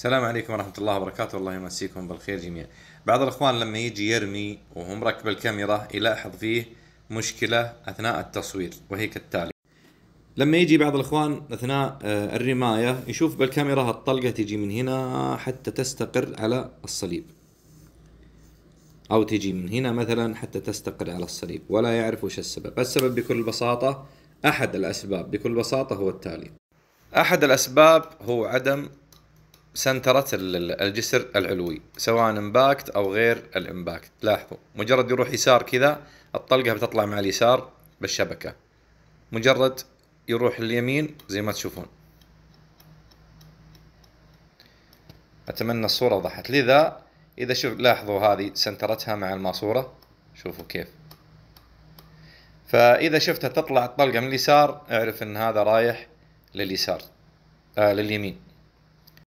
السلام عليكم ورحمة الله وبركاته الله يمسيكم بالخير جميعا بعض الإخوان لما يجي يرمي وهم مركب الكاميرا يلاحظ فيه مشكلة أثناء التصوير وهي كالتالي لما يجي بعض الإخوان أثناء آه، الرماية يشوف بالكاميرا هالطلقة تجي من هنا حتى تستقر على الصليب أو تجي من هنا مثلا حتى تستقر على الصليب ولا يعرف وش السبب السبب بكل بساطة أحد الأسباب بكل بساطة هو التالي أحد الأسباب هو عدم سنترة الجسر العلوي سواء امباكت او غير الامباكت لاحظوا مجرد يروح يسار كذا الطلقة بتطلع مع اليسار بالشبكة مجرد يروح اليمين زي ما تشوفون اتمنى الصورة وضحت لذا اذا شوف لاحظوا هذه سنترتها مع الماسورة شوفوا كيف فاذا شفتها تطلع الطلقة من اليسار اعرف ان هذا رايح لليسار آه لليمين